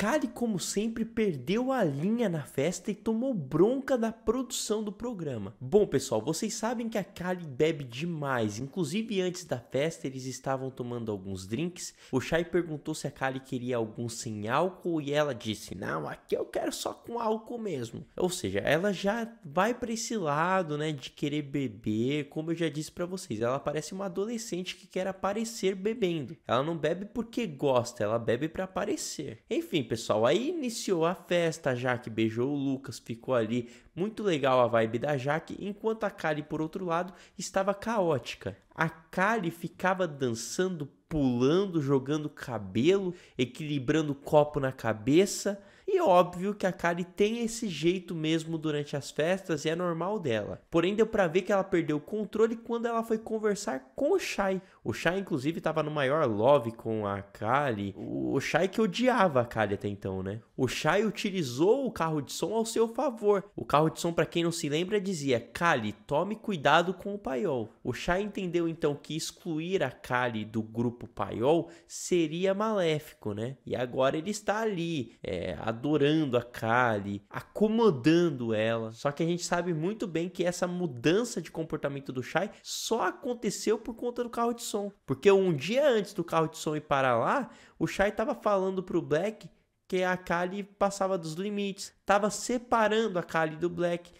Kali, como sempre, perdeu a linha na festa e tomou bronca da produção do programa. Bom, pessoal, vocês sabem que a Kali bebe demais, inclusive antes da festa eles estavam tomando alguns drinks. O Shai perguntou se a Kali queria algum sem álcool e ela disse: Não, aqui eu quero só com álcool mesmo. Ou seja, ela já vai para esse lado, né, de querer beber. Como eu já disse para vocês, ela parece uma adolescente que quer aparecer bebendo. Ela não bebe porque gosta, ela bebe para aparecer. Enfim, pessoal. Aí iniciou a festa, a Jaque beijou o Lucas, ficou ali. Muito legal a vibe da Jaque, enquanto a Kali, por outro lado, estava caótica. A Kali ficava dançando, pulando, jogando cabelo, equilibrando copo na cabeça. É óbvio que a Kari tem esse jeito mesmo durante as festas e é normal dela. Porém, deu para ver que ela perdeu o controle quando ela foi conversar com o Shai. O Shai, inclusive, estava no maior love com a Kali. O Shai que odiava a Kali até então, né? O Shai utilizou o carro de som ao seu favor. O carro de som, para quem não se lembra, dizia: Kali, tome cuidado com o paiol. O Shai entendeu então que excluir a Kali do grupo paiol seria maléfico, né? E agora ele está ali, é, adorando adorando a Kali, acomodando ela. Só que a gente sabe muito bem que essa mudança de comportamento do Shai só aconteceu por conta do carro de som. Porque um dia antes do carro de som ir para lá, o Shai estava falando pro Black que a Kali passava dos limites, tava separando a Kali do Black.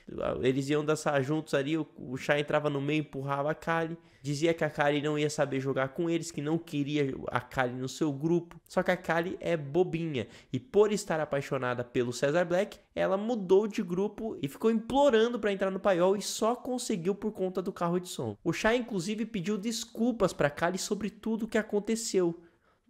Eles iam dançar juntos ali, o, o Shai entrava no meio, empurrava a Kali, dizia que a Kali não ia saber jogar com eles, que não queria a Kali no seu grupo. Só que a Kali é bobinha e por estar apaixonada pelo Cesar Black, ela mudou de grupo e ficou implorando para entrar no paiol e só conseguiu por conta do carro de som. O Shai inclusive pediu desculpas para Kali sobre tudo o que aconteceu.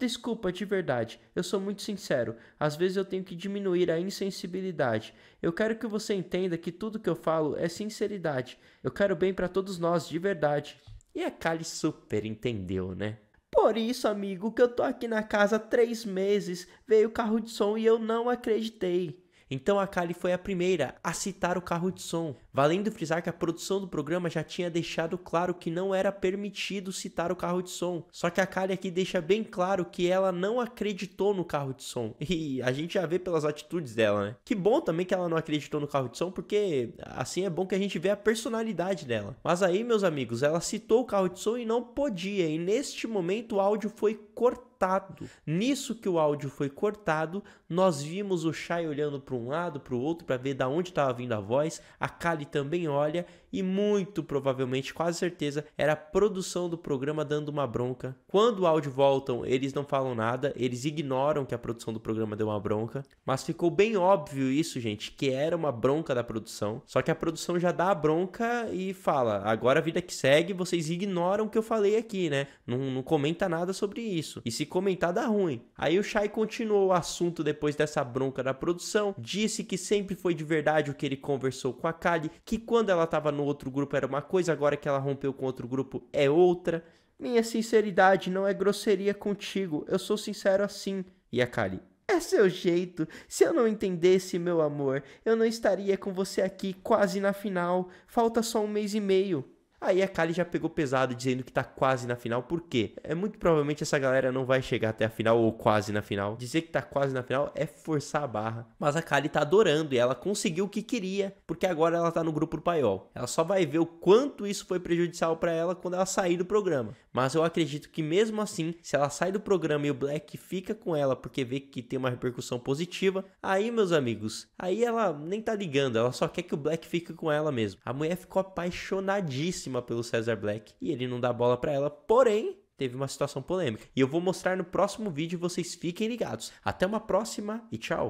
Desculpa, de verdade, eu sou muito sincero. Às vezes eu tenho que diminuir a insensibilidade. Eu quero que você entenda que tudo que eu falo é sinceridade. Eu quero bem para todos nós, de verdade. E a Kali super entendeu, né? Por isso, amigo, que eu tô aqui na casa há três meses, veio o carro de som e eu não acreditei. Então a Kali foi a primeira a citar o carro de som. Valendo frisar que a produção do programa já tinha deixado claro que não era permitido citar o carro de som. Só que a Kali aqui deixa bem claro que ela não acreditou no carro de som. E a gente já vê pelas atitudes dela, né? Que bom também que ela não acreditou no carro de som, porque assim é bom que a gente vê a personalidade dela. Mas aí, meus amigos, ela citou o carro de som e não podia. E neste momento o áudio foi cortado cortado. Nisso que o áudio foi cortado, nós vimos o chai olhando para um lado, para o outro, para ver da onde estava vindo a voz. A Kali também olha e muito provavelmente, quase certeza, era a produção do programa dando uma bronca. Quando o áudio voltam, eles não falam nada, eles ignoram que a produção do programa deu uma bronca, mas ficou bem óbvio isso, gente, que era uma bronca da produção. Só que a produção já dá a bronca e fala: "Agora a vida que segue, vocês ignoram o que eu falei aqui, né? Não, não comenta nada sobre isso". E se comentar dá ruim. Aí o Shai continuou o assunto depois dessa bronca da produção, disse que sempre foi de verdade o que ele conversou com a Kali, que quando ela estava no outro grupo era uma coisa, agora que ela rompeu com outro grupo é outra. Minha sinceridade não é grosseria contigo, eu sou sincero assim. E a Kali, é seu jeito. Se eu não entendesse, meu amor, eu não estaria com você aqui quase na final. Falta só um mês e meio. Aí a Kali já pegou pesado dizendo que tá quase na final, por quê? É muito provavelmente essa galera não vai chegar até a final ou quase na final. Dizer que tá quase na final é forçar a barra. Mas a Kali tá adorando e ela conseguiu o que queria, porque agora ela tá no grupo do paiol. Ela só vai ver o quanto isso foi prejudicial para ela quando ela sair do programa. Mas eu acredito que mesmo assim, se ela sai do programa e o Black fica com ela porque vê que tem uma repercussão positiva, aí meus amigos, aí ela nem tá ligando, ela só quer que o Black fique com ela mesmo. A mulher ficou apaixonadíssima cima pelo Cesar Black e ele não dá bola para ela, porém teve uma situação polêmica. E eu vou mostrar no próximo vídeo, vocês fiquem ligados. Até uma próxima e tchau.